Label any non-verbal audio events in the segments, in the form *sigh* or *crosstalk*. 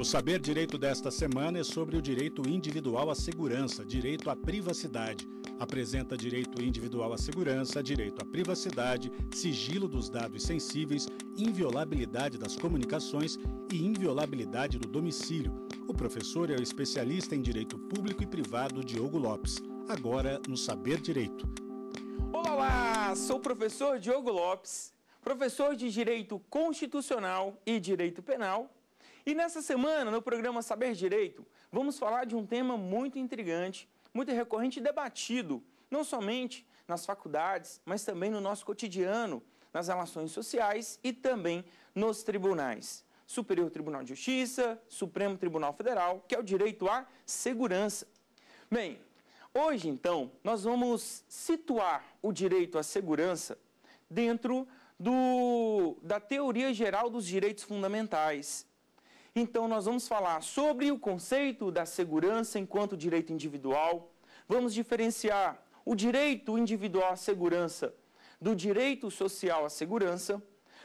O saber direito desta semana é sobre o direito individual à segurança, direito à privacidade. Apresenta direito individual à segurança, direito à privacidade, sigilo dos dados sensíveis, inviolabilidade das comunicações e inviolabilidade do domicílio. O professor é o especialista em direito público e privado Diogo Lopes. Agora no Saber Direito. Olá, olá! Sou o professor Diogo Lopes, professor de Direito Constitucional e Direito Penal e nessa semana, no programa Saber Direito, vamos falar de um tema muito intrigante, muito recorrente e debatido, não somente nas faculdades, mas também no nosso cotidiano, nas relações sociais e também nos tribunais. Superior Tribunal de Justiça, Supremo Tribunal Federal, que é o direito à segurança. Bem, hoje então nós vamos situar o direito à segurança dentro do, da teoria geral dos direitos fundamentais. Então, nós vamos falar sobre o conceito da segurança enquanto direito individual. Vamos diferenciar o direito individual à segurança do direito social à segurança.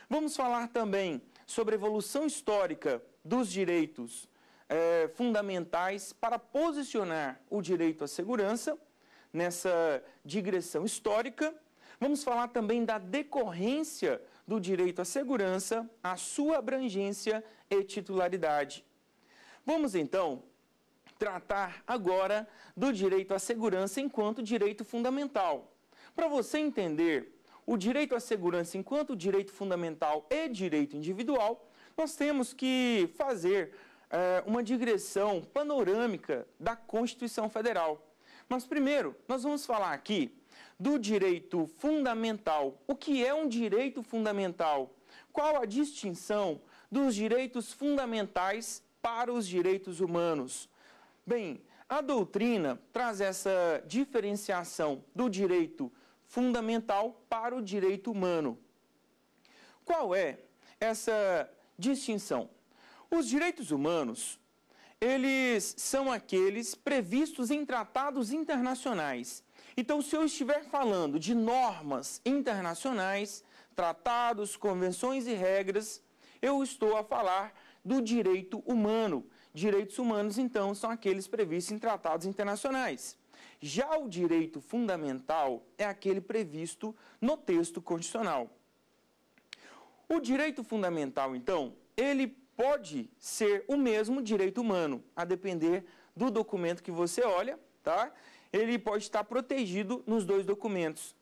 Vamos falar também sobre a evolução histórica dos direitos eh, fundamentais para posicionar o direito à segurança nessa digressão histórica. Vamos falar também da decorrência do direito à segurança, à sua abrangência e titularidade. Vamos então tratar agora do direito à segurança enquanto direito fundamental. Para você entender o direito à segurança enquanto direito fundamental e direito individual, nós temos que fazer é, uma digressão panorâmica da Constituição Federal. Mas primeiro, nós vamos falar aqui do direito fundamental. O que é um direito fundamental? Qual a distinção dos direitos fundamentais para os direitos humanos? Bem, a doutrina traz essa diferenciação do direito fundamental para o direito humano. Qual é essa distinção? Os direitos humanos, eles são aqueles previstos em tratados internacionais então, se eu estiver falando de normas internacionais, tratados, convenções e regras, eu estou a falar do direito humano. Direitos humanos, então, são aqueles previstos em tratados internacionais. Já o direito fundamental é aquele previsto no texto constitucional. O direito fundamental, então, ele pode ser o mesmo direito humano, a depender do documento que você olha, tá? ele pode estar protegido nos dois documentos.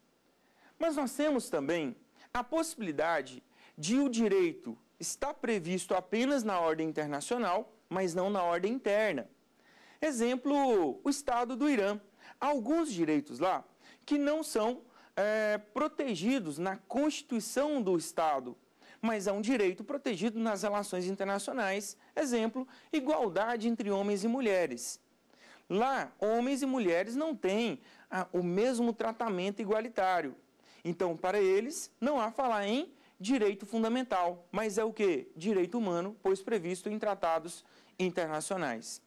Mas nós temos também a possibilidade de o direito estar previsto apenas na ordem internacional, mas não na ordem interna. Exemplo, o Estado do Irã. Há alguns direitos lá que não são é, protegidos na Constituição do Estado, mas é um direito protegido nas relações internacionais. Exemplo, igualdade entre homens e mulheres. Lá, homens e mulheres não têm ah, o mesmo tratamento igualitário. Então, para eles, não há falar em direito fundamental, mas é o que? Direito humano, pois previsto em tratados internacionais.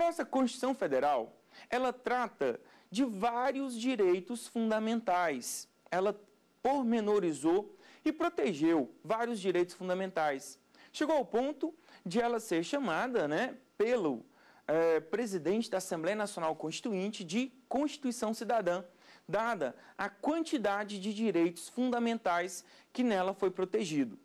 Nossa Constituição Federal, ela trata de vários direitos fundamentais. Ela pormenorizou e protegeu vários direitos fundamentais. Chegou ao ponto de ela ser chamada, né, pelo é, presidente da Assembleia Nacional Constituinte de Constituição Cidadã, dada a quantidade de direitos fundamentais que nela foi protegido.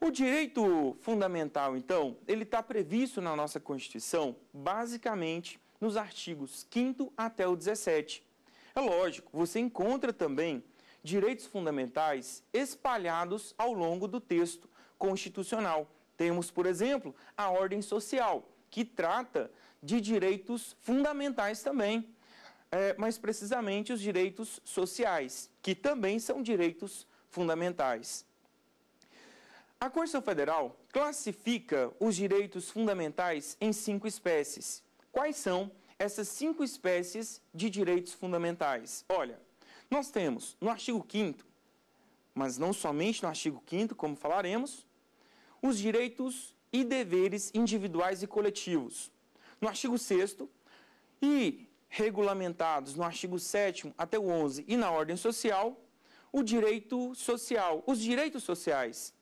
O direito fundamental, então, ele está previsto na nossa Constituição, basicamente, nos artigos 5 até o 17. É lógico, você encontra também direitos fundamentais espalhados ao longo do texto constitucional. Temos, por exemplo, a ordem social, que trata de direitos fundamentais também, é, mas precisamente os direitos sociais, que também são direitos fundamentais. A Constituição Federal classifica os direitos fundamentais em cinco espécies. Quais são essas cinco espécies de direitos fundamentais? Olha, nós temos no artigo 5 mas não somente no artigo 5 como falaremos, os direitos e deveres individuais e coletivos, no artigo 6 e regulamentados no artigo 7 até o 11 e na ordem social, o direito social, os direitos sociais.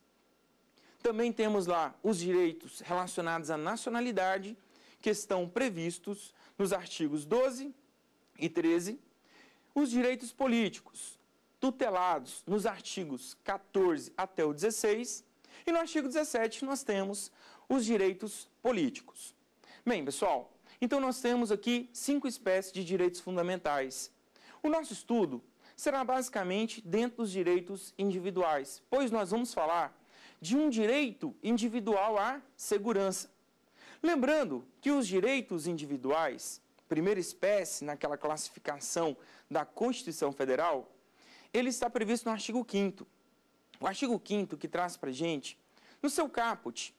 Também temos lá os direitos relacionados à nacionalidade, que estão previstos nos artigos 12 e 13, os direitos políticos, tutelados nos artigos 14 até o 16, e no artigo 17 nós temos os direitos políticos. Bem, pessoal, então nós temos aqui cinco espécies de direitos fundamentais. O nosso estudo será basicamente dentro dos direitos individuais, pois nós vamos falar de um direito individual à segurança. Lembrando que os direitos individuais, primeira espécie naquela classificação da Constituição Federal, ele está previsto no artigo 5 o artigo 5 que traz para gente, no seu caput,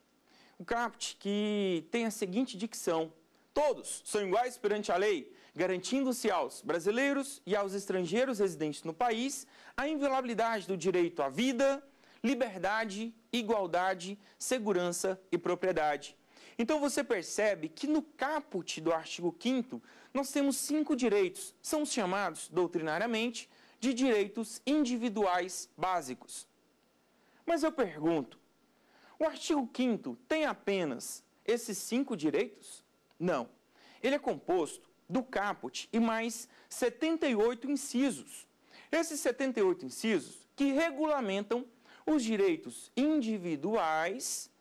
o caput que tem a seguinte dicção: Todos são iguais perante a lei, garantindo-se aos brasileiros e aos estrangeiros residentes no país a inviolabilidade do direito à vida, liberdade, igualdade, segurança e propriedade. Então você percebe que no caput do artigo 5 nós temos cinco direitos, são os chamados doutrinariamente de direitos individuais básicos. Mas eu pergunto: o artigo 5 tem apenas esses cinco direitos? Não. Ele é composto do caput e mais 78 incisos. Esses 78 incisos que regulamentam os direitos individuais,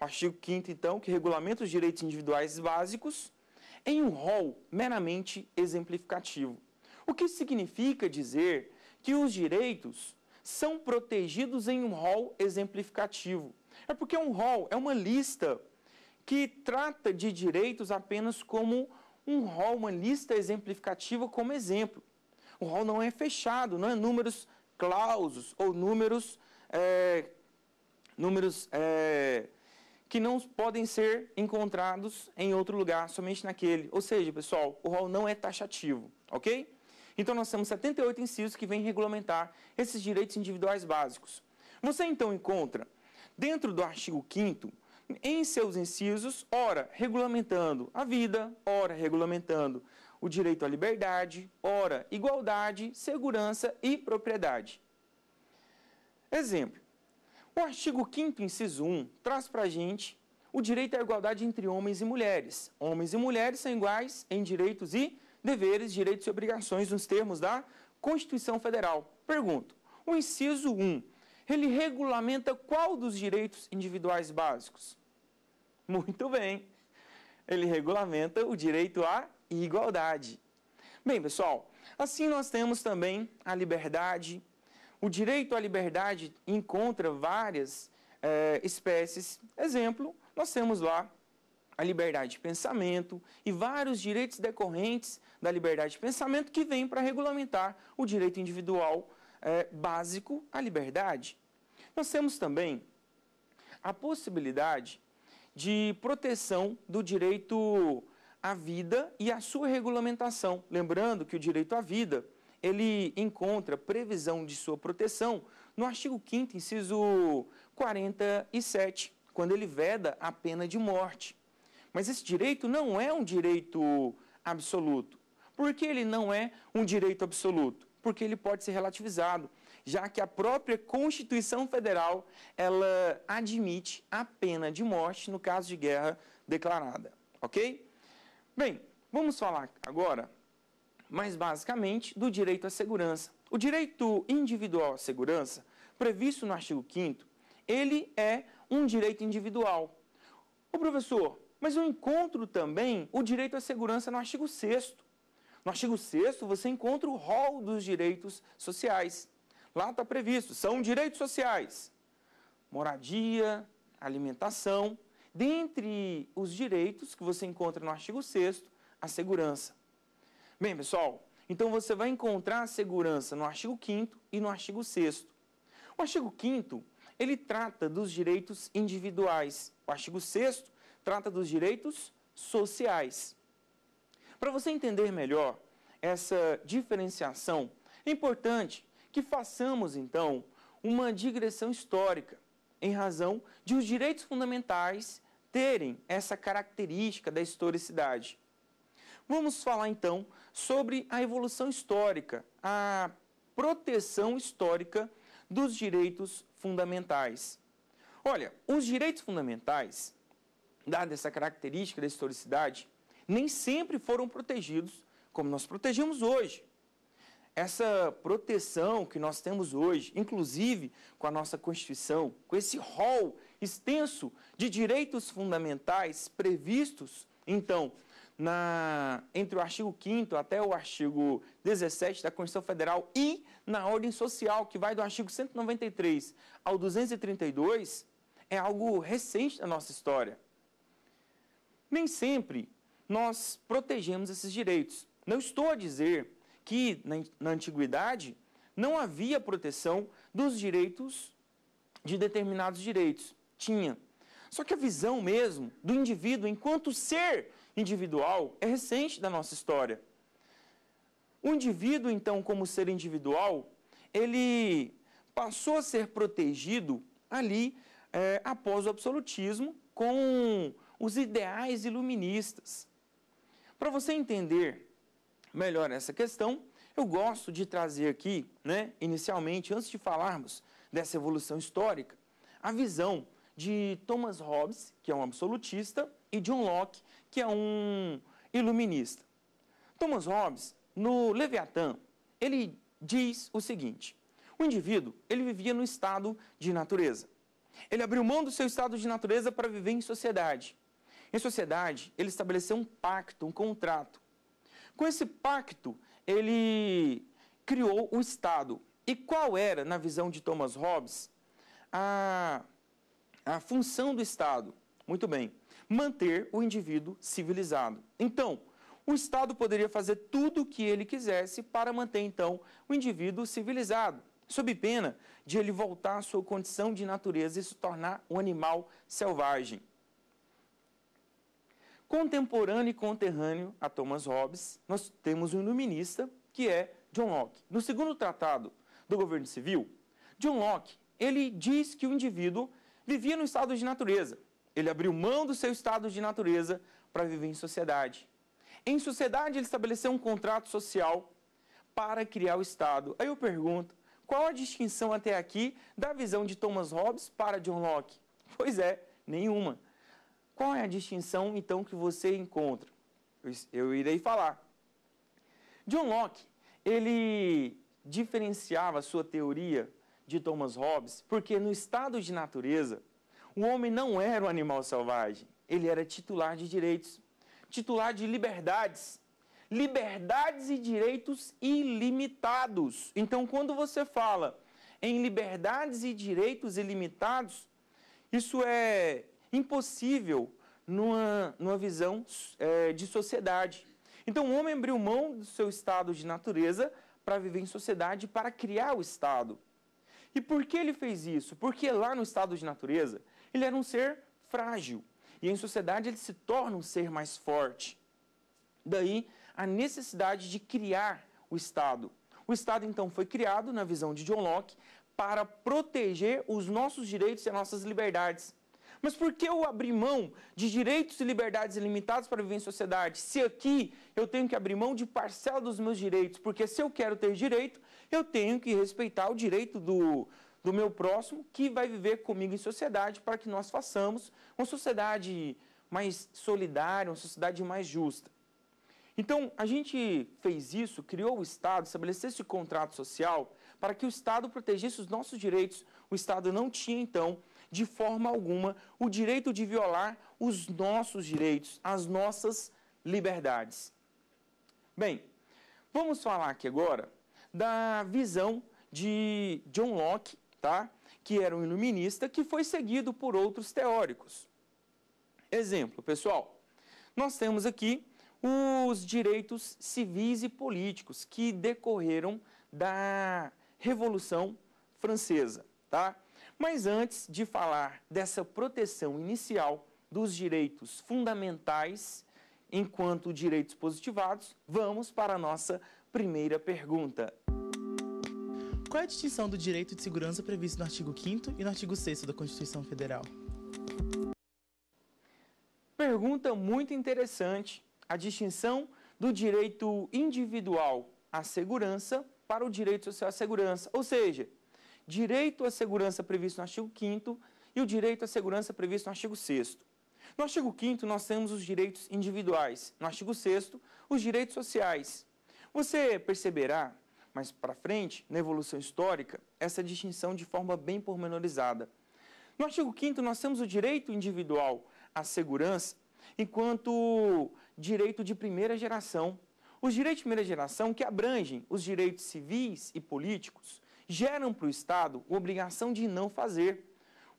o artigo 5 então, que regulamenta os direitos individuais básicos, em um rol meramente exemplificativo. O que significa dizer que os direitos são protegidos em um rol exemplificativo. É porque um rol é uma lista que trata de direitos apenas como um rol, uma lista exemplificativa como exemplo. O rol não é fechado, não é números clausos ou números, é, números é, que não podem ser encontrados em outro lugar, somente naquele. Ou seja, pessoal, o rol não é taxativo, ok? Então nós temos 78 incisos que vêm regulamentar esses direitos individuais básicos. Você então encontra dentro do artigo 5 em seus incisos, ora regulamentando a vida, ora regulamentando o direito à liberdade, ora igualdade, segurança e propriedade. Exemplo: o artigo 5, inciso 1, traz para a gente o direito à igualdade entre homens e mulheres. Homens e mulheres são iguais em direitos e deveres, direitos e obrigações nos termos da Constituição Federal. Pergunto: o inciso 1, ele regulamenta qual dos direitos individuais básicos? Muito bem, ele regulamenta o direito à igualdade. Bem, pessoal, assim nós temos também a liberdade. O direito à liberdade encontra várias é, espécies. Exemplo, nós temos lá a liberdade de pensamento e vários direitos decorrentes da liberdade de pensamento que vêm para regulamentar o direito individual é, básico à liberdade. Nós temos também a possibilidade de proteção do direito à vida e à sua regulamentação. Lembrando que o direito à vida, ele encontra previsão de sua proteção no artigo 5º, inciso 47, quando ele veda a pena de morte. Mas esse direito não é um direito absoluto. Por que ele não é um direito absoluto? Porque ele pode ser relativizado, já que a própria Constituição Federal, ela admite a pena de morte no caso de guerra declarada, ok? Bem, vamos falar agora, mais basicamente, do direito à segurança. O direito individual à segurança, previsto no artigo 5 ele é um direito individual. O professor, mas eu encontro também o direito à segurança no artigo 6 No artigo 6 você encontra o rol dos direitos sociais. Lá está previsto, são direitos sociais, moradia, alimentação, dentre os direitos que você encontra no artigo 6 a segurança. Bem, pessoal, então você vai encontrar a segurança no artigo 5 e no artigo 6 O artigo 5 ele trata dos direitos individuais. O artigo 6 trata dos direitos sociais. Para você entender melhor essa diferenciação, é importante que façamos, então, uma digressão histórica, em razão de os direitos fundamentais terem essa característica da historicidade. Vamos falar, então, sobre a evolução histórica, a proteção histórica dos direitos fundamentais. Olha, os direitos fundamentais dada essa característica da historicidade, nem sempre foram protegidos como nós protegemos hoje. Essa proteção que nós temos hoje, inclusive com a nossa Constituição, com esse rol extenso de direitos fundamentais previstos, então, na, entre o artigo 5 até o artigo 17 da Constituição Federal e na ordem social, que vai do artigo 193 ao 232, é algo recente da nossa história. Nem sempre nós protegemos esses direitos. Não estou a dizer que na, na antiguidade não havia proteção dos direitos de determinados direitos. Tinha. Só que a visão mesmo do indivíduo enquanto ser individual é recente da nossa história. O indivíduo, então, como ser individual, ele passou a ser protegido ali é, após o absolutismo com os ideais iluministas. Para você entender melhor essa questão, eu gosto de trazer aqui, né, inicialmente, antes de falarmos dessa evolução histórica, a visão de Thomas Hobbes, que é um absolutista, e John Locke, que é um iluminista. Thomas Hobbes, no Leviatã, ele diz o seguinte: o indivíduo, ele vivia no estado de natureza. Ele abriu mão do seu estado de natureza para viver em sociedade. Em sociedade, ele estabeleceu um pacto, um contrato. Com esse pacto, ele criou o Estado. E qual era, na visão de Thomas Hobbes, a, a função do Estado? Muito bem, manter o indivíduo civilizado. Então, o Estado poderia fazer tudo o que ele quisesse para manter, então, o indivíduo civilizado, sob pena de ele voltar à sua condição de natureza e se tornar um animal selvagem. Contemporâneo e conterrâneo a Thomas Hobbes, nós temos um iluminista que é John Locke. No segundo tratado do governo civil, John Locke, ele diz que o indivíduo vivia no estado de natureza. Ele abriu mão do seu estado de natureza para viver em sociedade. Em sociedade, ele estabeleceu um contrato social para criar o Estado. Aí eu pergunto, qual a distinção até aqui da visão de Thomas Hobbes para John Locke? Pois é, nenhuma. Qual é a distinção, então, que você encontra? Eu, irei falar. John Locke, ele diferenciava sua teoria de Thomas Hobbes, porque no estado de natureza, o homem não era um animal selvagem, ele era titular de direitos, titular de liberdades, liberdades e direitos ilimitados. Então, quando você fala em liberdades e direitos ilimitados, isso é impossível numa, numa visão é, de sociedade. Então, o homem abriu mão do seu estado de natureza para viver em sociedade, para criar o Estado. E por que ele fez isso? Porque lá no estado de natureza, ele era um ser frágil. E em sociedade, ele se torna um ser mais forte. Daí, a necessidade de criar o Estado. O Estado, então, foi criado, na visão de John Locke, para proteger os nossos direitos e as nossas liberdades. Mas por que eu abrir mão de direitos e liberdades ilimitados para viver em sociedade? Se aqui eu tenho que abrir mão de parcela dos meus direitos, porque se eu quero ter direito, eu tenho que respeitar o direito do, do meu próximo que vai viver comigo em sociedade para que nós façamos uma sociedade mais solidária, uma sociedade mais justa. Então, a gente fez isso, criou o Estado, estabeleceu esse contrato social para que o Estado protegesse os nossos direitos. O Estado não tinha, então, de forma alguma o direito de violar os nossos direitos, as nossas liberdades. Bem, vamos falar aqui agora da visão de John Locke, tá? que era um iluminista que foi seguido por outros teóricos. Exemplo, pessoal, nós temos aqui os direitos civis e políticos que decorreram da Revolução Francesa, tá? Mas antes de falar dessa proteção inicial dos direitos fundamentais enquanto direitos positivados, vamos para a nossa primeira pergunta. Qual é a distinção do direito de segurança previsto no artigo 5 e no artigo 6 da Constituição Federal? Pergunta muito interessante. A distinção do direito individual à segurança para o direito social à segurança, ou seja, direito à segurança previsto no artigo 5 e o direito à segurança previsto no artigo 6 No artigo 5 nós temos os direitos individuais, no artigo 6 os direitos sociais. Você perceberá, mais para frente, na evolução histórica, essa distinção de forma bem pormenorizada. No artigo 5 nós temos o direito individual à segurança enquanto direito de primeira geração. Os direitos de primeira geração que abrangem os direitos civis e políticos, geram para o Estado obrigação de não fazer,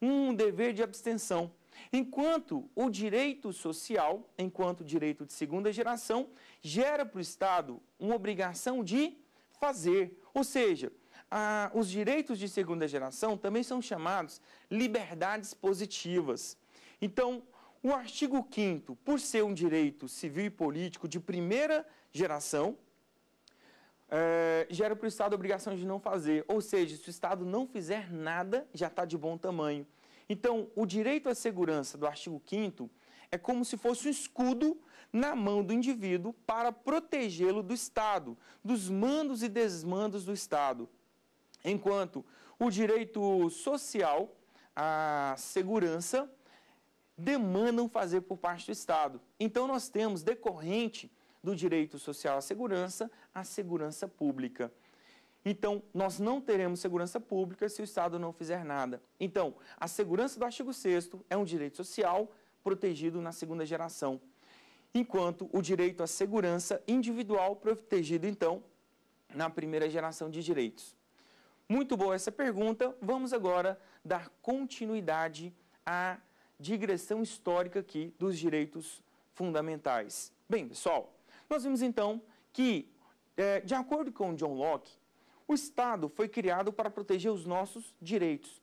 um dever de abstenção. Enquanto o direito social, enquanto direito de segunda geração, gera para o Estado uma obrigação de fazer. Ou seja, a, os direitos de segunda geração também são chamados liberdades positivas. Então, o artigo 5, por ser um direito civil e político de primeira geração, é, gera para o Estado a obrigação de não fazer. Ou seja, se o Estado não fizer nada, já está de bom tamanho. Então, o direito à segurança do artigo 5 é como se fosse um escudo na mão do indivíduo para protegê-lo do Estado, dos mandos e desmandos do Estado. Enquanto o direito social à segurança demandam fazer por parte do Estado. Então, nós temos decorrente do direito social à segurança, à segurança pública. Então, nós não teremos segurança pública se o Estado não fizer nada. Então, a segurança do artigo 6 é um direito social protegido na segunda geração, enquanto o direito à segurança individual protegido, então, na primeira geração de direitos. Muito boa essa pergunta. Vamos agora dar continuidade à digressão histórica aqui dos direitos fundamentais. Bem, pessoal, nós vimos então que, é, de acordo com John Locke, o Estado foi criado para proteger os nossos direitos.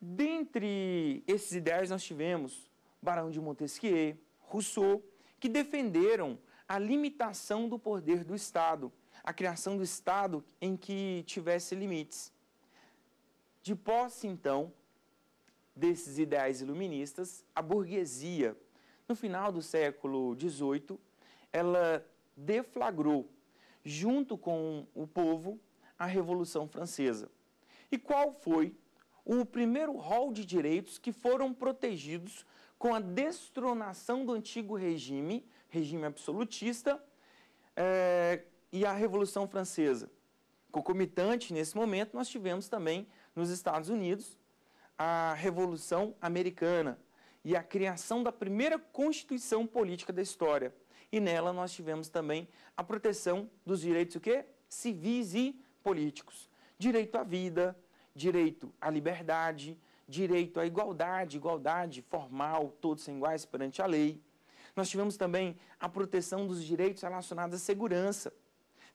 Dentre esses ideais, nós tivemos Barão de Montesquieu, Rousseau, que defenderam a limitação do poder do Estado, a criação do Estado em que tivesse limites. De posse, então, desses ideais iluministas, a burguesia, no final do século XVIII, ela deflagrou, junto com o povo, a Revolução Francesa. E qual foi o primeiro rol de direitos que foram protegidos com a destronação do antigo regime, regime absolutista, é, e a Revolução Francesa? Concomitante, nesse momento, nós tivemos também nos Estados Unidos a Revolução Americana e a criação da primeira Constituição Política da história e nela nós tivemos também a proteção dos direitos o quê? civis e políticos. Direito à vida, direito à liberdade, direito à igualdade, igualdade formal, todos são iguais perante a lei. Nós tivemos também a proteção dos direitos relacionados à segurança.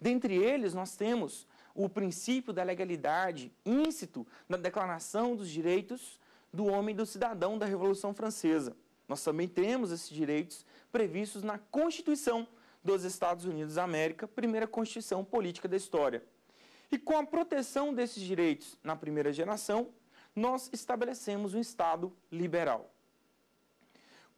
Dentre eles, nós temos o princípio da legalidade íncito na Declaração dos Direitos do Homem e do Cidadão da Revolução Francesa. Nós também temos esses direitos previstos na Constituição dos Estados Unidos da América, primeira Constituição política da história. E com a proteção desses direitos na primeira geração, nós estabelecemos um Estado liberal.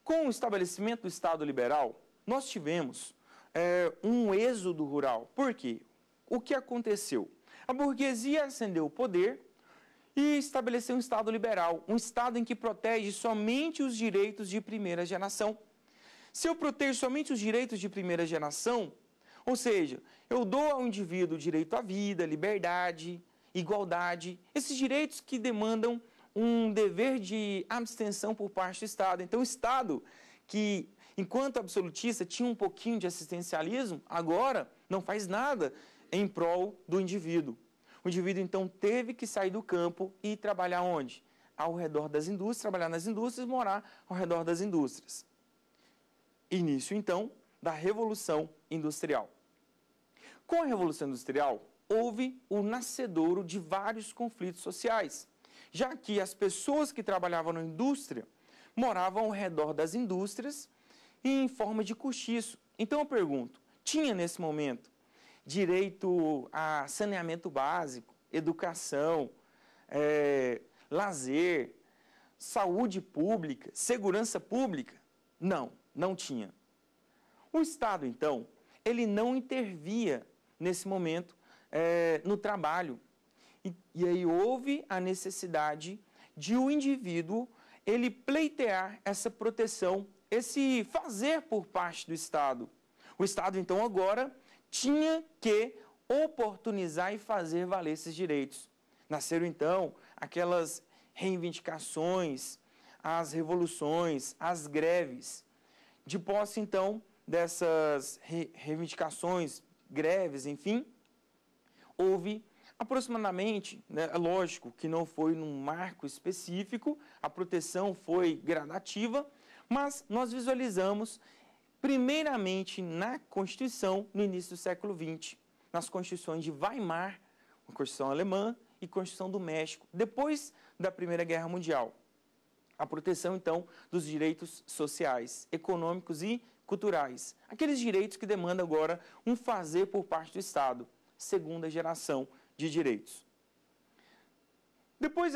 Com o estabelecimento do Estado liberal, nós tivemos é, um êxodo rural. Por quê? O que aconteceu? A burguesia ascendeu o poder e estabeleceu um Estado liberal, um Estado em que protege somente os direitos de primeira geração se eu protejo somente os direitos de primeira geração, ou seja, eu dou ao indivíduo o direito à vida, liberdade, igualdade, esses direitos que demandam um dever de abstenção por parte do Estado. Então, o Estado, que enquanto absolutista tinha um pouquinho de assistencialismo, agora não faz nada em prol do indivíduo. O indivíduo, então, teve que sair do campo e trabalhar onde? Ao redor das indústrias, trabalhar nas indústrias, morar ao redor das indústrias. Início, então, da Revolução Industrial. Com a Revolução Industrial, houve o nascedouro de vários conflitos sociais, já que as pessoas que trabalhavam na indústria moravam ao redor das indústrias e em forma de cochiço. Então eu pergunto, tinha nesse momento direito a saneamento básico, educação, é, lazer, saúde pública, segurança pública? Não não tinha. O Estado, então, ele não intervia nesse momento é, no trabalho. E, e aí houve a necessidade de o indivíduo ele pleitear essa proteção, esse fazer por parte do Estado. O Estado, então, agora tinha que oportunizar e fazer valer esses direitos. Nasceram, então, aquelas reivindicações, as revoluções, as greves. De posse, então, dessas re reivindicações, greves, enfim, houve aproximadamente, né, é lógico que não foi num marco específico, a proteção foi gradativa, mas nós visualizamos primeiramente na Constituição, no início do século XX, nas Constituições de Weimar, Constituição alemã e Constituição do México, depois da Primeira Guerra Mundial a proteção, então, dos direitos sociais, econômicos e culturais. Aqueles direitos que demandam agora um fazer por parte do Estado, segunda geração de direitos. Depois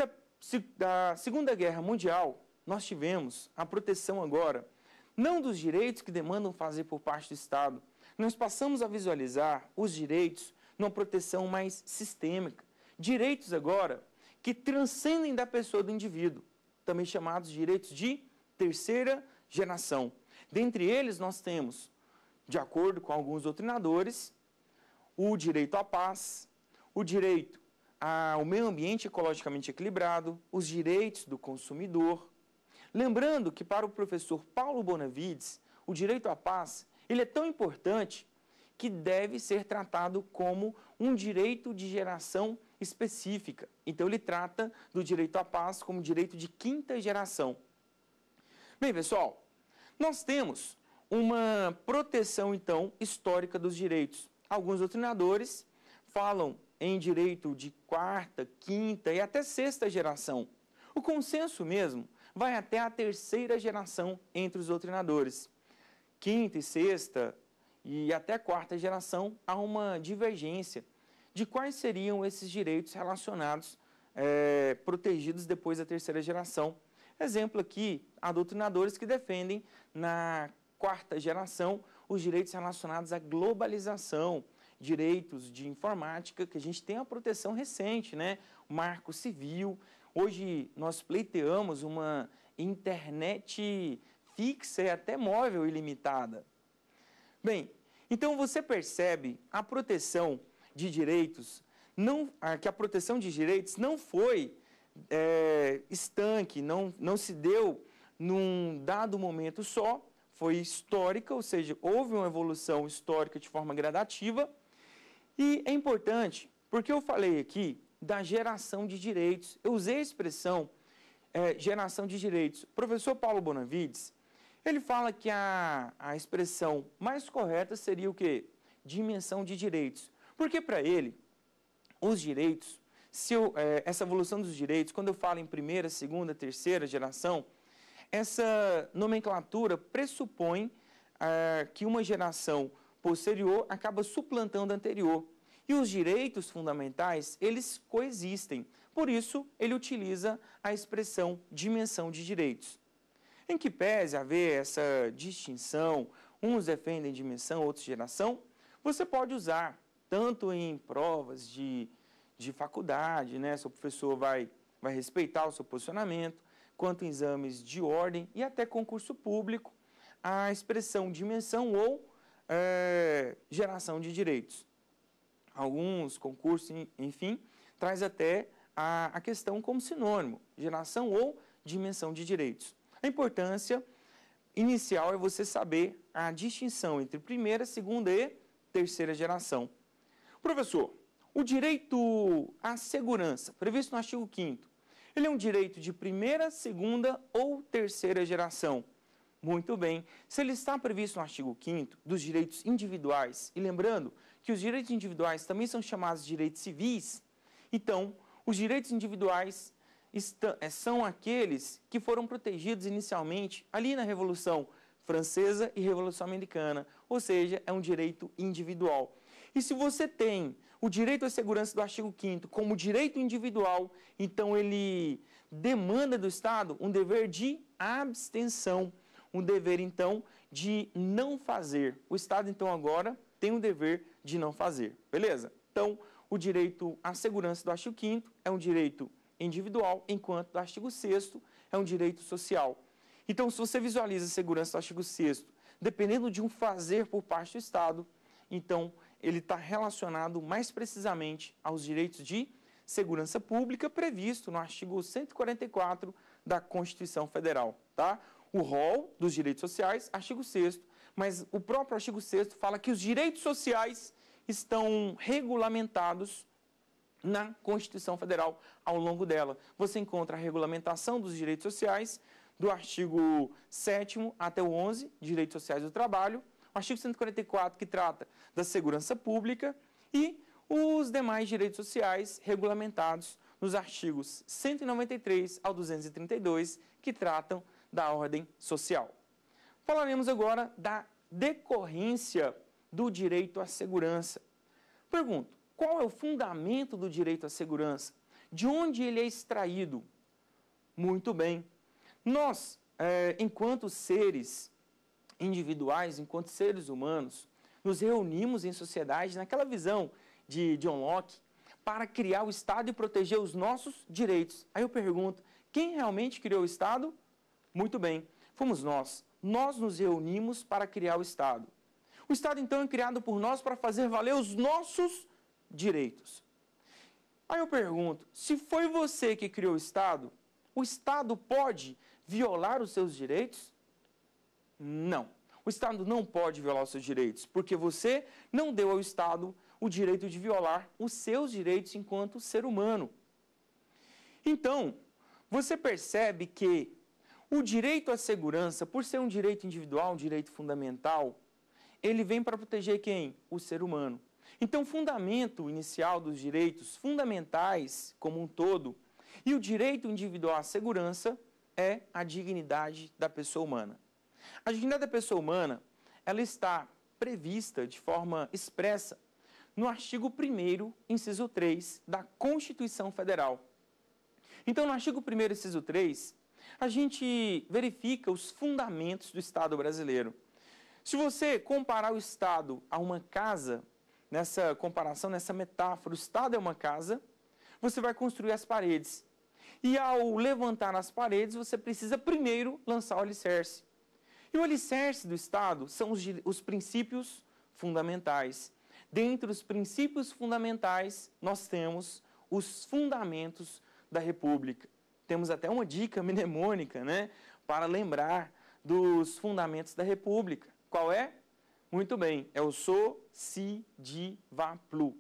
da Segunda Guerra Mundial, nós tivemos a proteção agora, não dos direitos que demandam fazer por parte do Estado, nós passamos a visualizar os direitos numa proteção mais sistêmica. Direitos agora que transcendem da pessoa do indivíduo também chamados direitos de terceira geração. Dentre eles, nós temos, de acordo com alguns doutrinadores, o direito à paz, o direito ao meio ambiente ecologicamente equilibrado, os direitos do consumidor. Lembrando que para o professor Paulo Bonavides, o direito à paz ele é tão importante que deve ser tratado como um direito de geração específica. Então, ele trata do direito à paz como direito de quinta geração. Bem, pessoal, nós temos uma proteção, então, histórica dos direitos. Alguns doutrinadores falam em direito de quarta, quinta e até sexta geração. O consenso mesmo vai até a terceira geração entre os doutrinadores. Quinta e sexta e até quarta geração há uma divergência de quais seriam esses direitos relacionados, é, protegidos depois da terceira geração. Exemplo aqui, há doutrinadores que defendem na quarta geração os direitos relacionados à globalização, direitos de informática, que a gente tem a proteção recente, né? O marco civil. Hoje nós pleiteamos uma internet fixa e até móvel ilimitada. Bem, então você percebe a proteção de direitos, não, que a proteção de direitos não foi é, estanque, não, não se deu num dado momento só, foi histórica, ou seja, houve uma evolução histórica de forma gradativa. E é importante, porque eu falei aqui da geração de direitos, eu usei a expressão é, geração de direitos. O professor Paulo Bonavides, ele fala que a, a expressão mais correta seria o que Dimensão de direitos. Porque para ele, os direitos, se eu, é, essa evolução dos direitos, quando eu falo em primeira, segunda, terceira geração, essa nomenclatura pressupõe é, que uma geração posterior acaba suplantando a anterior. E os direitos fundamentais, eles coexistem. Por isso, ele utiliza a expressão dimensão de direitos. Em que pese haver essa distinção, uns defendem dimensão, outros geração, você pode usar tanto em provas de, de faculdade, né? Seu professor vai, vai respeitar o seu posicionamento, quanto em exames de ordem e até concurso público, a expressão dimensão ou é, geração de direitos. Alguns concursos, enfim, traz até a, a questão como sinônimo, geração ou dimensão de direitos. A importância inicial é você saber a distinção entre primeira, segunda e terceira geração. Professor, o direito à segurança, previsto no artigo 5 ele é um direito de primeira, segunda ou terceira geração. Muito bem. Se ele está previsto no artigo 5 dos direitos individuais, e lembrando que os direitos individuais também são chamados de direitos civis, então, os direitos individuais estão, eh, são aqueles que foram protegidos inicialmente ali na Revolução Francesa e Revolução Americana, ou seja, é um direito individual. E se você tem o direito à segurança do artigo 5 como direito individual, então ele demanda do Estado um dever de abstenção, um dever então de não fazer. O Estado então agora tem o dever de não fazer, beleza? Então, o direito à segurança do artigo 5 é um direito individual, enquanto o artigo 6 é um direito social. Então, se você visualiza a segurança do artigo 6 dependendo de um fazer por parte do Estado, então ele está relacionado mais precisamente aos direitos de segurança pública previsto no artigo 144 da Constituição Federal, tá? O rol dos direitos sociais, artigo 6 mas o próprio artigo 6 fala que os direitos sociais estão regulamentados na Constituição Federal ao longo dela. Você encontra a regulamentação dos direitos sociais do artigo 7 até o 11, direitos sociais do trabalho, artigo 144, que trata da segurança pública, e os demais direitos sociais regulamentados nos artigos 193 ao 232, que tratam da ordem social. Falaremos agora da decorrência do direito à segurança. Pergunto, qual é o fundamento do direito à segurança? De onde ele é extraído? Muito bem. Nós, é, enquanto seres individuais, enquanto seres humanos, nos reunimos em sociedade naquela visão de John Locke para criar o Estado e proteger os nossos direitos. Aí eu pergunto, quem realmente criou o Estado? Muito bem, fomos nós. Nós nos reunimos para criar o Estado. O Estado, então, é criado por nós para fazer valer os nossos direitos. Aí eu pergunto: se foi você que criou o Estado, o Estado pode violar os seus direitos? Não. O Estado não pode violar os seus direitos, porque você não deu ao Estado o direito de violar os seus direitos enquanto ser humano. Então, você percebe que o direito à segurança, por ser um direito individual, um direito fundamental, ele vem para proteger quem? O ser humano. Então, o fundamento inicial dos direitos fundamentais como um todo e o direito individual à segurança é a dignidade da pessoa humana. A dignidade da pessoa humana, ela está prevista de forma expressa no artigo 1 inciso 3 da Constituição Federal. Então, no artigo 1 inciso 3, a gente verifica os fundamentos do Estado brasileiro. Se você comparar o Estado a uma casa, nessa comparação, nessa metáfora, o Estado é uma casa, você vai construir as paredes. E ao levantar as paredes, você precisa primeiro lançar o alicerce. E o alicerce do Estado são os, os princípios fundamentais. Dentre os princípios fundamentais, nós temos os fundamentos da República. Temos até uma dica *laughs* mnemônica né, para lembrar dos fundamentos da República. Qual é? Muito bem, é o so, si, di, va, plu.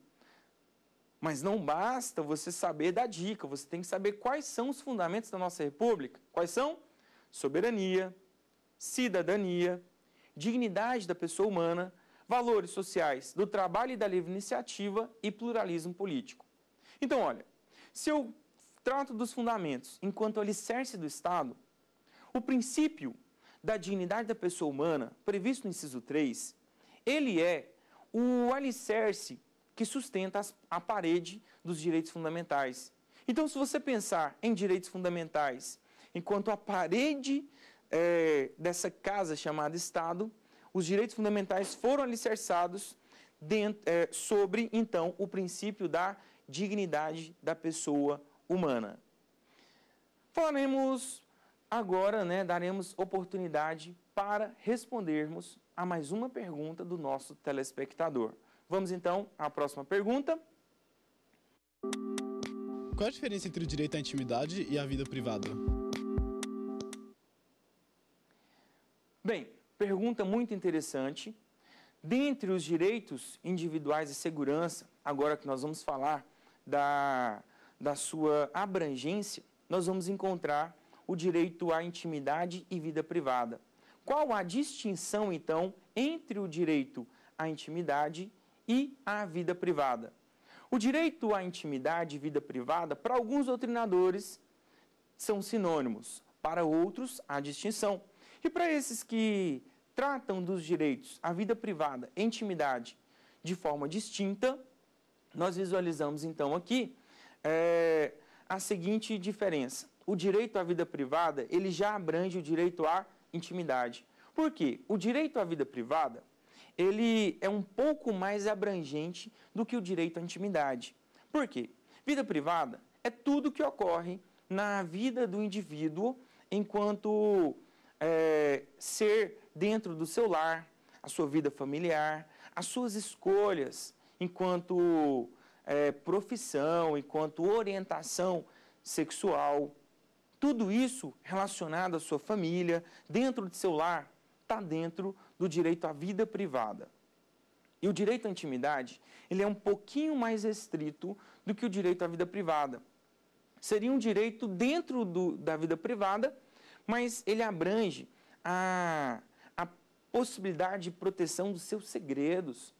Mas não basta você saber da dica, você tem que saber quais são os fundamentos da nossa República. Quais são? Soberania, cidadania, dignidade da pessoa humana, valores sociais do trabalho e da livre iniciativa e pluralismo político. Então, olha, se eu trato dos fundamentos enquanto alicerce do Estado, o princípio da dignidade da pessoa humana, previsto no inciso 3, ele é o alicerce que sustenta a parede dos direitos fundamentais. Então, se você pensar em direitos fundamentais enquanto a parede é, dessa casa chamada Estado, os direitos fundamentais foram alicerçados dentro, é, sobre, então, o princípio da dignidade da pessoa humana. Falaremos agora, né, daremos oportunidade para respondermos a mais uma pergunta do nosso telespectador. Vamos então à próxima pergunta. Qual a diferença entre o direito à intimidade e à vida privada? Bem, pergunta muito interessante. Dentre os direitos individuais de segurança, agora que nós vamos falar da, da sua abrangência, nós vamos encontrar o direito à intimidade e vida privada. Qual a distinção, então, entre o direito à intimidade e à vida privada? O direito à intimidade e vida privada, para alguns doutrinadores, são sinônimos, para outros, há distinção. E para esses que tratam dos direitos à vida privada e intimidade de forma distinta, nós visualizamos então aqui é, a seguinte diferença. O direito à vida privada, ele já abrange o direito à intimidade. Por quê? O direito à vida privada, ele é um pouco mais abrangente do que o direito à intimidade. Por quê? Vida privada é tudo que ocorre na vida do indivíduo enquanto é, ser dentro do seu lar, a sua vida familiar, as suas escolhas enquanto é, profissão, enquanto orientação sexual. Tudo isso relacionado à sua família, dentro do seu lar, está dentro do direito à vida privada. E o direito à intimidade, ele é um pouquinho mais restrito do que o direito à vida privada. Seria um direito dentro do, da vida privada mas ele abrange a, a possibilidade de proteção dos seus segredos.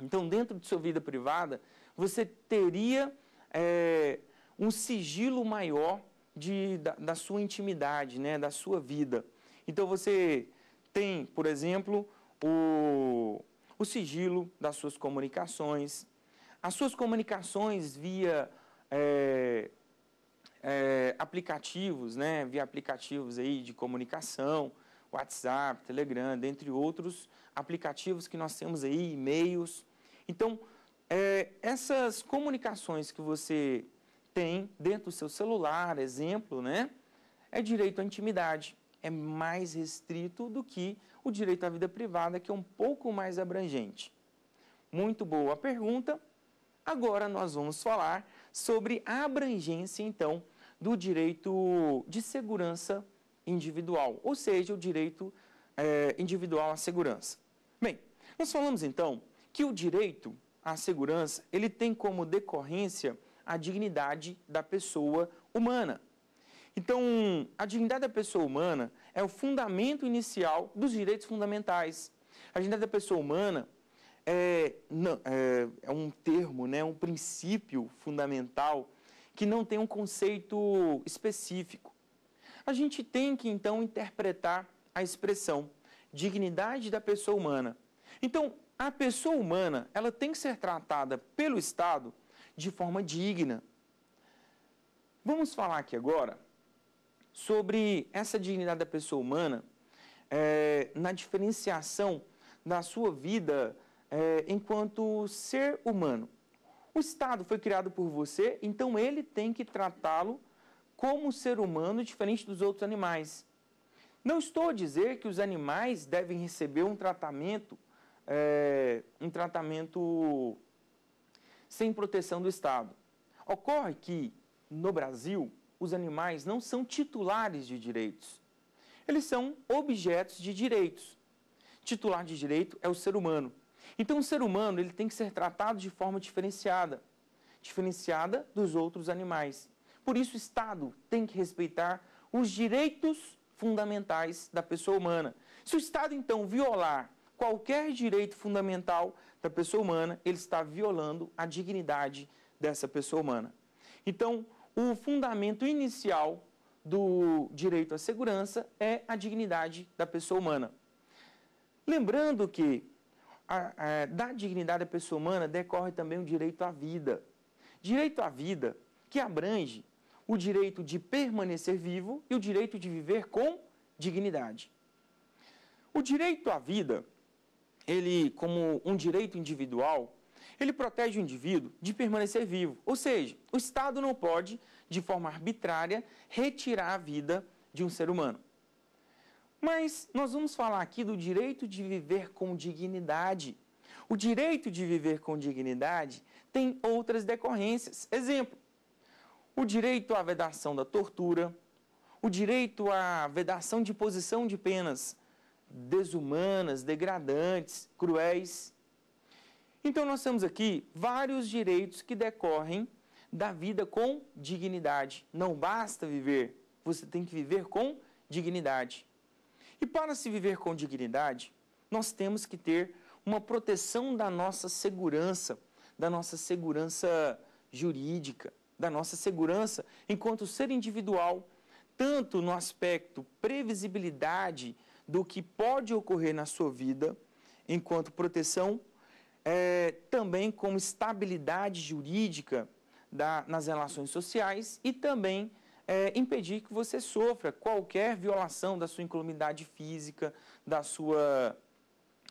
Então, dentro de sua vida privada, você teria é, um sigilo maior de, da, da, sua intimidade, né, da sua vida. Então, você tem, por exemplo, o, o sigilo das suas comunicações, as suas comunicações via é, é, aplicativos, né, via aplicativos aí de comunicação, WhatsApp, Telegram, dentre outros aplicativos que nós temos aí, e-mails. Então, é, essas comunicações que você tem dentro do seu celular, exemplo, né, é direito à intimidade. É mais restrito do que o direito à vida privada, que é um pouco mais abrangente. Muito boa pergunta. Agora nós vamos falar sobre a abrangência, então, do direito de segurança individual, ou seja, o direito é, individual à segurança. Bem, nós falamos então que o direito à segurança ele tem como decorrência a dignidade da pessoa humana. Então, a dignidade da pessoa humana é o fundamento inicial dos direitos fundamentais. A dignidade da pessoa humana é, não, é, é um termo, né, um princípio fundamental que não tem um conceito específico. A gente tem que então interpretar a expressão dignidade da pessoa humana. Então, a pessoa humana, ela tem que ser tratada pelo Estado de forma digna. Vamos falar aqui agora sobre essa dignidade da pessoa humana é, na diferenciação da sua vida é, enquanto ser humano. O Estado foi criado por você, então ele tem que tratá-lo como ser humano diferente dos outros animais. Não estou a dizer que os animais devem receber um tratamento, é, um tratamento sem proteção do Estado. Ocorre que, no Brasil, os animais não são titulares de direitos. Eles são objetos de direitos. Titular de direito é o ser humano. Então, o ser humano ele tem que ser tratado de forma diferenciada, diferenciada dos outros animais. Por isso, o Estado tem que respeitar os direitos fundamentais da pessoa humana. Se o Estado, então, violar qualquer direito fundamental da pessoa humana, ele está violando a dignidade dessa pessoa humana. Então, o fundamento inicial do direito à segurança é a dignidade da pessoa humana. Lembrando que a, a, é, da dignidade da pessoa humana decorre também o direito à vida. Direito à vida que abrange o direito de permanecer vivo e o direito de viver com dignidade. O direito à vida, ele como um direito individual, ele protege o indivíduo de permanecer vivo. Ou seja, o Estado não pode, de forma arbitrária, retirar a vida de um ser humano. Mas nós vamos falar aqui do direito de viver com dignidade. O direito de viver com dignidade tem outras decorrências. Exemplo: o direito à vedação da tortura, o direito à vedação de posição de penas desumanas, degradantes, cruéis. Então, nós temos aqui vários direitos que decorrem da vida com dignidade. Não basta viver, você tem que viver com dignidade. E para se viver com dignidade, nós temos que ter uma proteção da nossa segurança, da nossa segurança jurídica, da nossa segurança enquanto ser individual, tanto no aspecto previsibilidade do que pode ocorrer na sua vida, enquanto proteção, é, também como estabilidade jurídica da, nas relações sociais e também é, impedir que você sofra qualquer violação da sua incolumidade física, da sua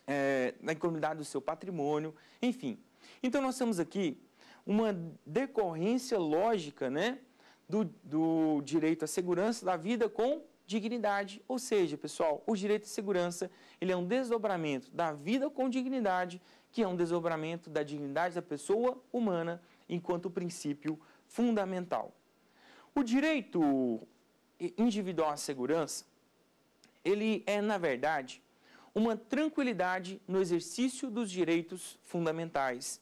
é, da incolumidade do seu patrimônio, enfim. Então nós temos aqui uma decorrência lógica, né, do, do direito à segurança da vida com dignidade, ou seja, pessoal, o direito à segurança ele é um desdobramento da vida com dignidade, que é um desdobramento da dignidade da pessoa humana enquanto princípio fundamental. O direito individual à segurança, ele é, na verdade, uma tranquilidade no exercício dos direitos fundamentais.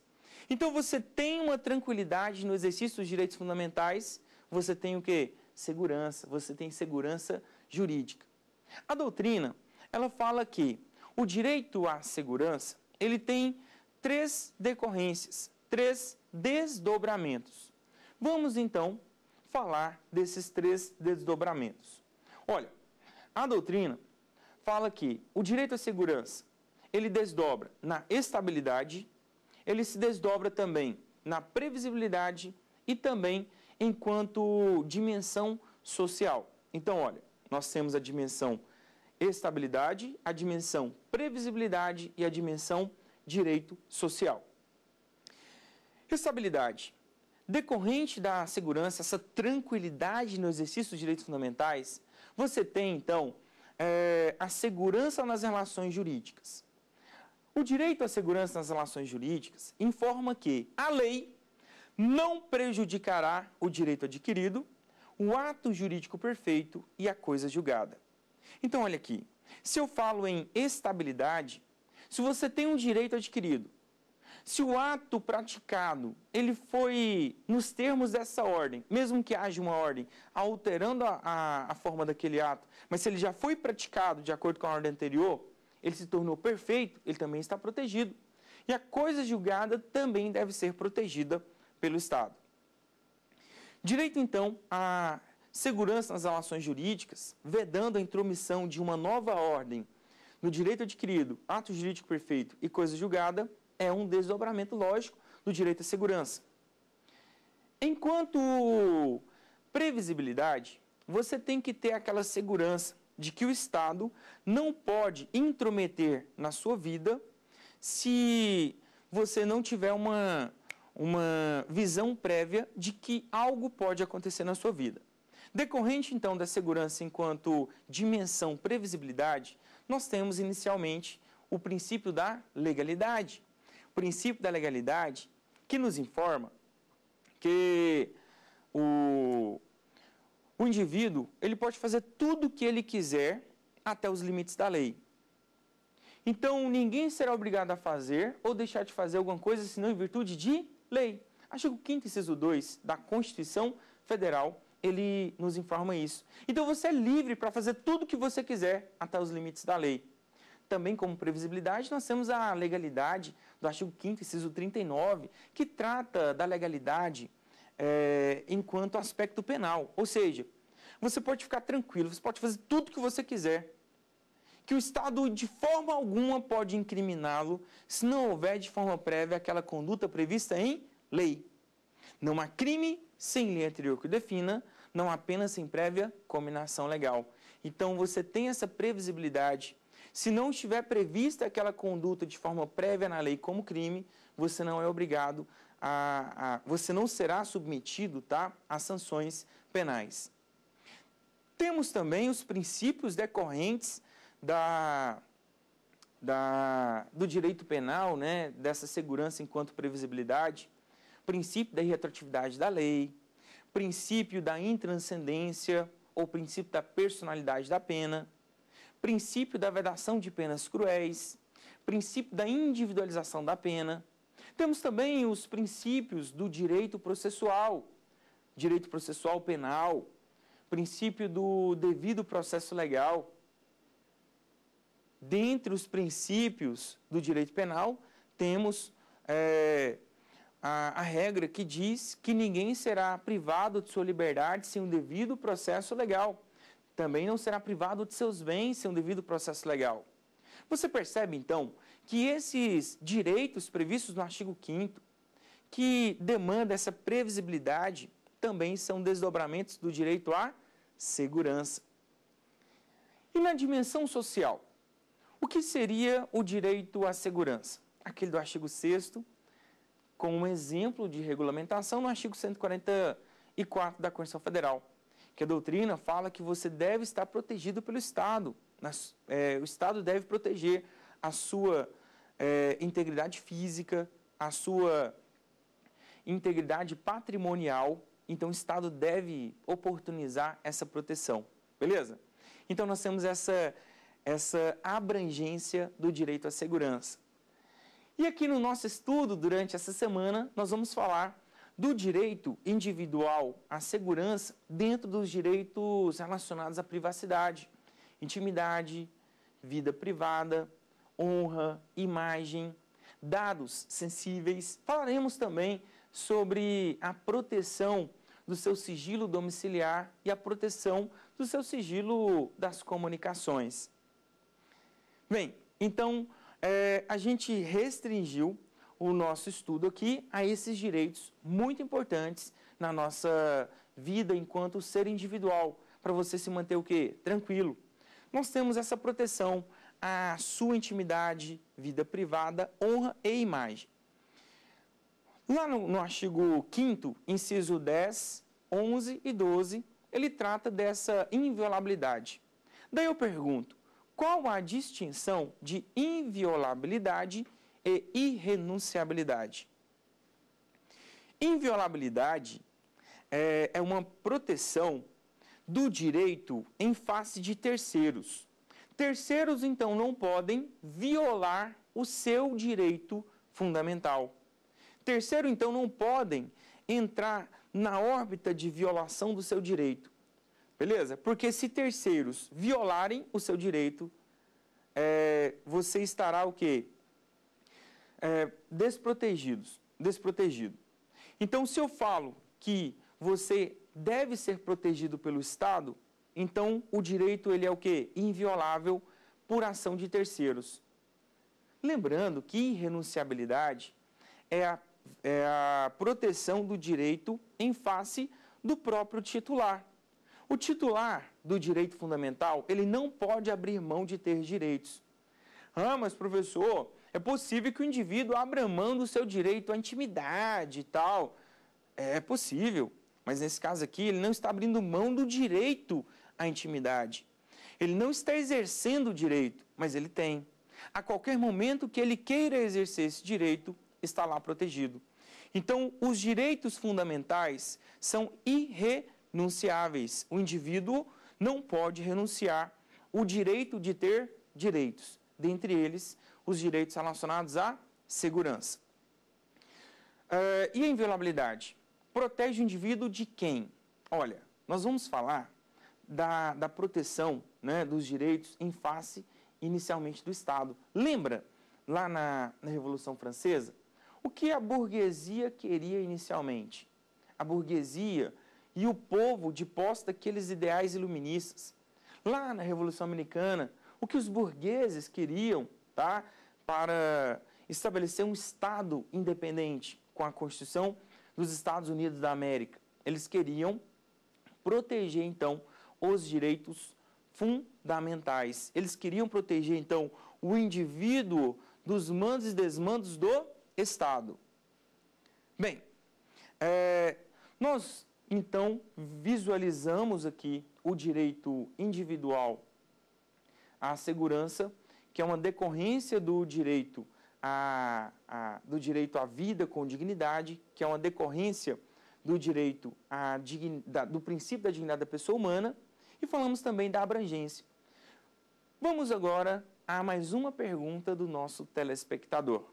Então, você tem uma tranquilidade no exercício dos direitos fundamentais, você tem o quê? Segurança, você tem segurança jurídica. A doutrina, ela fala que o direito à segurança, ele tem três decorrências, três desdobramentos. Vamos, então, falar desses três desdobramentos. Olha, a doutrina fala que o direito à segurança, ele desdobra na estabilidade, ele se desdobra também na previsibilidade e também enquanto dimensão social. Então, olha, nós temos a dimensão estabilidade, a dimensão previsibilidade e a dimensão direito social. Estabilidade. Decorrente da segurança, essa tranquilidade no exercício dos direitos fundamentais, você tem, então, é, a segurança nas relações jurídicas. O direito à segurança nas relações jurídicas informa que a lei não prejudicará o direito adquirido, o ato jurídico perfeito e a coisa julgada. Então, olha aqui, se eu falo em estabilidade, se você tem um direito adquirido se o ato praticado, ele foi nos termos dessa ordem, mesmo que haja uma ordem alterando a, a, a forma daquele ato, mas se ele já foi praticado de acordo com a ordem anterior, ele se tornou perfeito, ele também está protegido. E a coisa julgada também deve ser protegida pelo Estado. Direito, então, à segurança nas relações jurídicas, vedando a intromissão de uma nova ordem no direito adquirido, ato jurídico perfeito e coisa julgada, é um desdobramento lógico do direito à segurança. Enquanto previsibilidade, você tem que ter aquela segurança de que o Estado não pode intrometer na sua vida se você não tiver uma, uma visão prévia de que algo pode acontecer na sua vida. Decorrente, então, da segurança enquanto dimensão previsibilidade, nós temos inicialmente o princípio da legalidade princípio da legalidade que nos informa que o, o indivíduo ele pode fazer tudo o que ele quiser até os limites da lei. Então, ninguém será obrigado a fazer ou deixar de fazer alguma coisa senão em virtude de lei. Artigo 5 inciso 2 da Constituição Federal, ele nos informa isso. Então, você é livre para fazer tudo o que você quiser até os limites da lei. Também como previsibilidade, nós temos a legalidade do artigo 5º, inciso 39, que trata da legalidade é, enquanto aspecto penal. Ou seja, você pode ficar tranquilo, você pode fazer tudo o que você quiser, que o Estado de forma alguma pode incriminá-lo se não houver de forma prévia aquela conduta prevista em lei. Não há crime sem lei anterior que o defina, não há pena sem prévia combinação legal. Então você tem essa previsibilidade se não estiver prevista aquela conduta de forma prévia na lei como crime, você não é obrigado a, a você não será submetido, tá, a sanções penais. Temos também os princípios decorrentes da, da, do direito penal, né, dessa segurança enquanto previsibilidade, princípio da retroatividade da lei, princípio da intranscendência ou princípio da personalidade da pena, princípio da vedação de penas cruéis, princípio da individualização da pena. Temos também os princípios do direito processual, direito processual penal, princípio do devido processo legal. Dentre os princípios do direito penal, temos é, a, a, regra que diz que ninguém será privado de sua liberdade sem o um devido processo legal também não será privado de seus bens sem um devido processo legal. Você percebe, então, que esses direitos previstos no artigo 5 que demanda essa previsibilidade, também são desdobramentos do direito à segurança. E na dimensão social, o que seria o direito à segurança? Aquele do artigo 6 com um exemplo de regulamentação no artigo 144 da Constituição Federal que a doutrina fala que você deve estar protegido pelo Estado. Nas, é, o Estado deve proteger a sua é, integridade física, a sua integridade patrimonial. Então, o Estado deve oportunizar essa proteção, beleza? Então, nós temos essa, essa abrangência do direito à segurança. E aqui no nosso estudo, durante essa semana, nós vamos falar do direito individual à segurança dentro dos direitos relacionados à privacidade, intimidade, vida privada, honra, imagem, dados sensíveis. Falaremos também sobre a proteção do seu sigilo domiciliar e a proteção do seu sigilo das comunicações. Bem, então é, a gente restringiu o nosso estudo aqui a esses direitos muito importantes na nossa vida enquanto ser individual, para você se manter o quê? Tranquilo. Nós temos essa proteção à sua intimidade, vida privada, honra e imagem. Lá no, no artigo 5 inciso 10, 11 e 12, ele trata dessa inviolabilidade. Daí eu pergunto, qual a distinção de inviolabilidade e e irrenunciabilidade. Inviolabilidade é, é uma proteção do direito em face de terceiros. Terceiros, então, não podem violar o seu direito fundamental. Terceiro, então, não podem entrar na órbita de violação do seu direito. Beleza? Porque se terceiros violarem o seu direito, é, você estará o quê? é, desprotegidos, desprotegido. Então, se eu falo que você deve ser protegido pelo Estado, então o direito ele é o que inviolável por ação de terceiros. Lembrando que irrenunciabilidade é a, é a proteção do direito em face do próprio titular. O titular do direito fundamental, ele não pode abrir mão de ter direitos. Ah, mas professor, é possível que o indivíduo abra mão do seu direito à intimidade e tal. É, é possível. Mas nesse caso aqui, ele não está abrindo mão do direito à intimidade. Ele não está exercendo o direito, mas ele tem. A qualquer momento que ele queira exercer esse direito, está lá protegido. Então, os direitos fundamentais são irrenunciáveis. O indivíduo não pode renunciar o direito de ter direitos, dentre eles os direitos relacionados à segurança. Uh, e a inviolabilidade? Protege o indivíduo de quem? Olha, nós vamos falar da, da proteção né, dos direitos em face, inicialmente, do Estado. Lembra, lá na, na Revolução Francesa, o que a burguesia queria inicialmente? A burguesia e o povo de posse daqueles ideais iluministas. Lá na Revolução Americana, o que os burgueses queriam tá? para estabelecer um Estado independente com a Constituição dos Estados Unidos da América. Eles queriam proteger, então, os direitos fundamentais. Eles queriam proteger, então, o indivíduo dos mandos e desmandos do Estado. Bem, é, nós, então, visualizamos aqui o direito individual à segurança que é uma decorrência do direito a, do direito à vida com dignidade, que é uma decorrência do direito à do princípio da dignidade da pessoa humana, e falamos também da abrangência. Vamos agora a mais uma pergunta do nosso telespectador.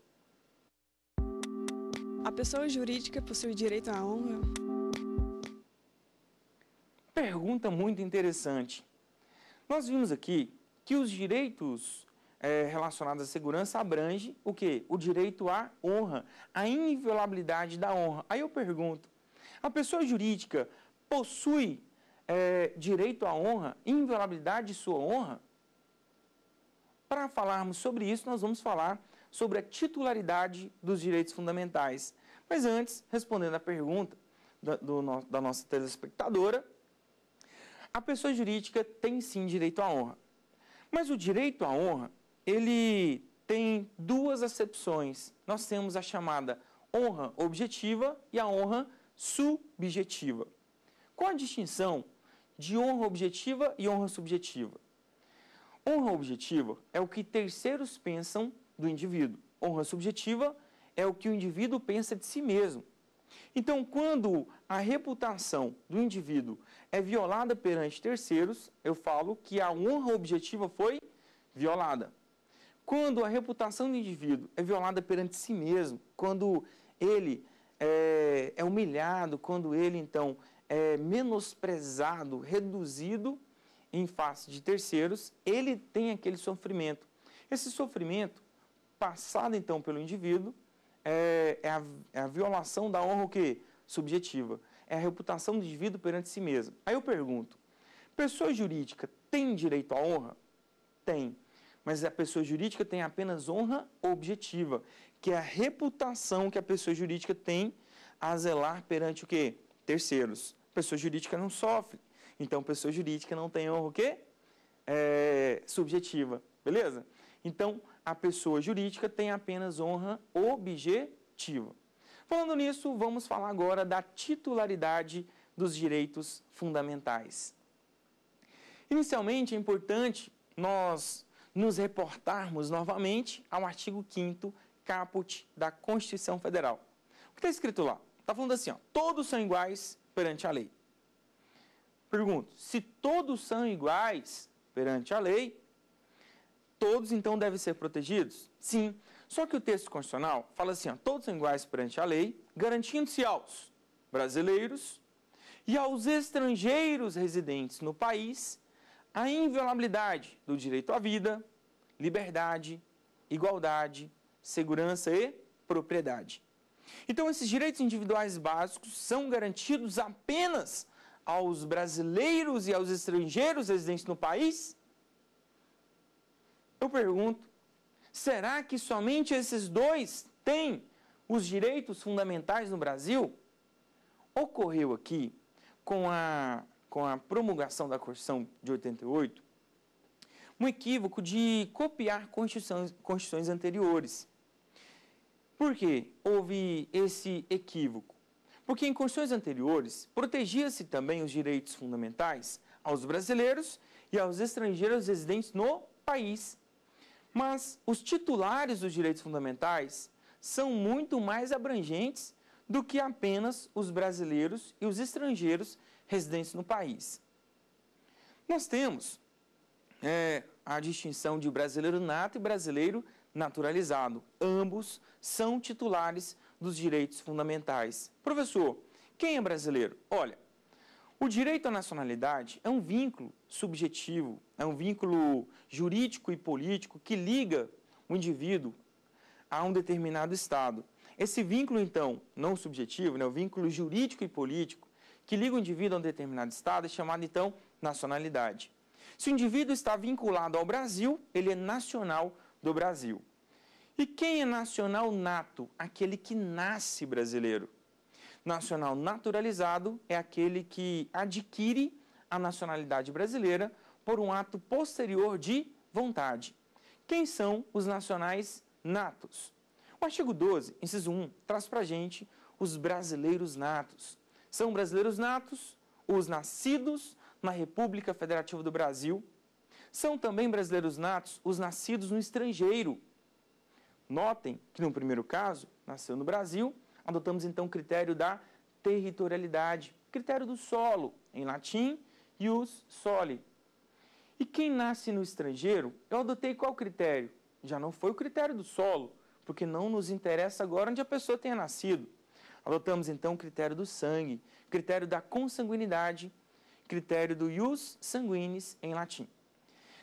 A pessoa jurídica possui direito à honra? Pergunta muito interessante. Nós vimos aqui que os direitos é, relacionadas à segurança abrange o quê? O direito à honra, a inviolabilidade da honra. Aí eu pergunto, a pessoa jurídica possui é, direito à honra, inviolabilidade de sua honra? Para falarmos sobre isso, nós vamos falar sobre a titularidade dos direitos fundamentais. Mas antes, respondendo à pergunta da, do, da nossa telespectadora, a pessoa jurídica tem sim direito à honra. Mas o direito à honra ele tem duas acepções. Nós temos a chamada honra objetiva e a honra subjetiva. Qual a distinção de honra objetiva e honra subjetiva? Honra objetiva é o que terceiros pensam do indivíduo. Honra subjetiva é o que o indivíduo pensa de si mesmo. Então, quando a reputação do indivíduo é violada perante terceiros, eu falo que a honra objetiva foi violada. Quando a reputação do indivíduo é violada perante si mesmo, quando ele é, é humilhado, quando ele, então, é menosprezado, reduzido em face de terceiros, ele tem aquele sofrimento. Esse sofrimento, passado então pelo indivíduo, é, é, a, é a, violação da honra o quê? subjetiva. É a reputação do indivíduo perante si mesmo. Aí eu pergunto, pessoa jurídica tem direito à honra? Tem mas a pessoa jurídica tem apenas honra objetiva, que é a reputação que a pessoa jurídica tem a zelar perante o quê? Terceiros. A pessoa jurídica não sofre. Então, a pessoa jurídica não tem honra o quê? É, subjetiva, beleza? Então, a pessoa jurídica tem apenas honra objetiva. Falando nisso, vamos falar agora da titularidade dos direitos fundamentais. Inicialmente, é importante nós nos reportarmos novamente ao artigo 5 caput da Constituição Federal. O que está escrito lá? Está falando assim, ó, todos são iguais perante a lei. Pergunto, se todos são iguais perante a lei, todos então devem ser protegidos? Sim. Só que o texto constitucional fala assim, ó, todos são iguais perante a lei, garantindo-se aos brasileiros e aos estrangeiros residentes no país a inviolabilidade do direito à vida, liberdade, igualdade, segurança e propriedade. Então, esses direitos individuais básicos são garantidos apenas aos brasileiros e aos estrangeiros residentes no país? Eu pergunto, será que somente esses dois têm os direitos fundamentais no Brasil? Ocorreu aqui com a com a promulgação da Constituição de 88, um equívoco de copiar constituições, constituições anteriores. Por que houve esse equívoco? Porque em constituições anteriores protegia-se também os direitos fundamentais aos brasileiros e aos estrangeiros residentes no país. Mas os titulares dos direitos fundamentais são muito mais abrangentes do que apenas os brasileiros e os estrangeiros residentes no país. Nós temos é, a distinção de brasileiro nato e brasileiro naturalizado. Ambos são titulares dos direitos fundamentais. Professor, quem é brasileiro? Olha, o direito à nacionalidade é um vínculo subjetivo, é um vínculo jurídico e político que liga o indivíduo a um determinado Estado. Esse vínculo, então, não subjetivo, né, o vínculo jurídico e político, que liga o indivíduo a um determinado estado é chamada então nacionalidade. Se o indivíduo está vinculado ao Brasil, ele é nacional do Brasil. E quem é nacional nato? Aquele que nasce brasileiro. Nacional naturalizado é aquele que adquire a nacionalidade brasileira por um ato posterior de vontade. Quem são os nacionais natos? O artigo 12, inciso 1, traz para gente os brasileiros natos. São brasileiros natos, os nascidos na República Federativa do Brasil. São também brasileiros natos os nascidos no estrangeiro. Notem que no primeiro caso, nasceu no Brasil, adotamos então o critério da territorialidade, critério do solo, em latim, ius soli. E quem nasce no estrangeiro, eu adotei qual critério? Já não foi o critério do solo, porque não nos interessa agora onde a pessoa tenha nascido Adotamos então o critério do sangue, critério da consanguinidade, critério do ius sanguinis em latim.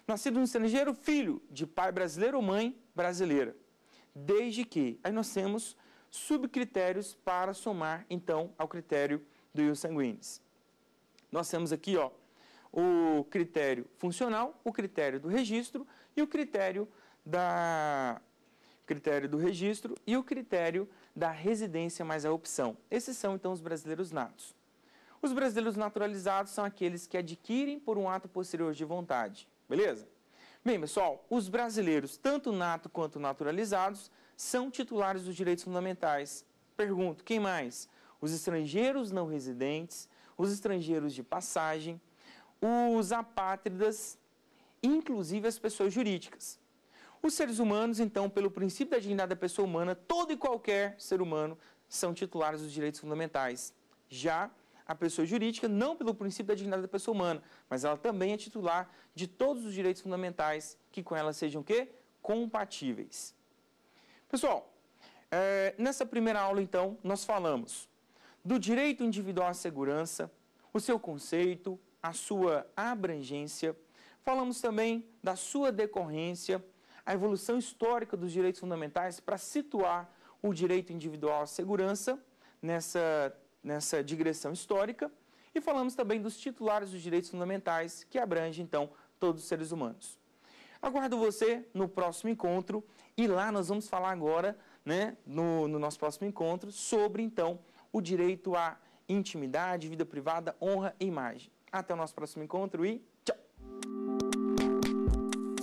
Nascido no estrangeiro, filho de pai brasileiro ou mãe brasileira. Desde que aí nós temos subcritérios para somar então ao critério do ius sanguinis. Nós temos aqui, ó, o critério funcional, o critério do registro e o critério da critério do registro e o critério da residência mais a opção. Esses são, então, os brasileiros natos. Os brasileiros naturalizados são aqueles que adquirem por um ato posterior de vontade, beleza? Bem, pessoal, os brasileiros, tanto nato quanto naturalizados, são titulares dos direitos fundamentais. Pergunto, quem mais? Os estrangeiros não residentes, os estrangeiros de passagem, os apátridas, inclusive as pessoas jurídicas. Os seres humanos, então, pelo princípio da dignidade da pessoa humana, todo e qualquer ser humano são titulares dos direitos fundamentais. Já a pessoa jurídica, não pelo princípio da dignidade da pessoa humana, mas ela também é titular de todos os direitos fundamentais que com ela sejam o quê? Compatíveis. Pessoal, é, nessa primeira aula, então, nós falamos do direito individual à segurança, o seu conceito, a sua abrangência, falamos também da sua decorrência, a evolução histórica dos direitos fundamentais para situar o direito individual à segurança nessa, nessa digressão histórica. E falamos também dos titulares dos direitos fundamentais, que abrange então todos os seres humanos. Aguardo você no próximo encontro e lá nós vamos falar agora, né, no, no nosso próximo encontro, sobre então o direito à intimidade, vida privada, honra e imagem. Até o nosso próximo encontro e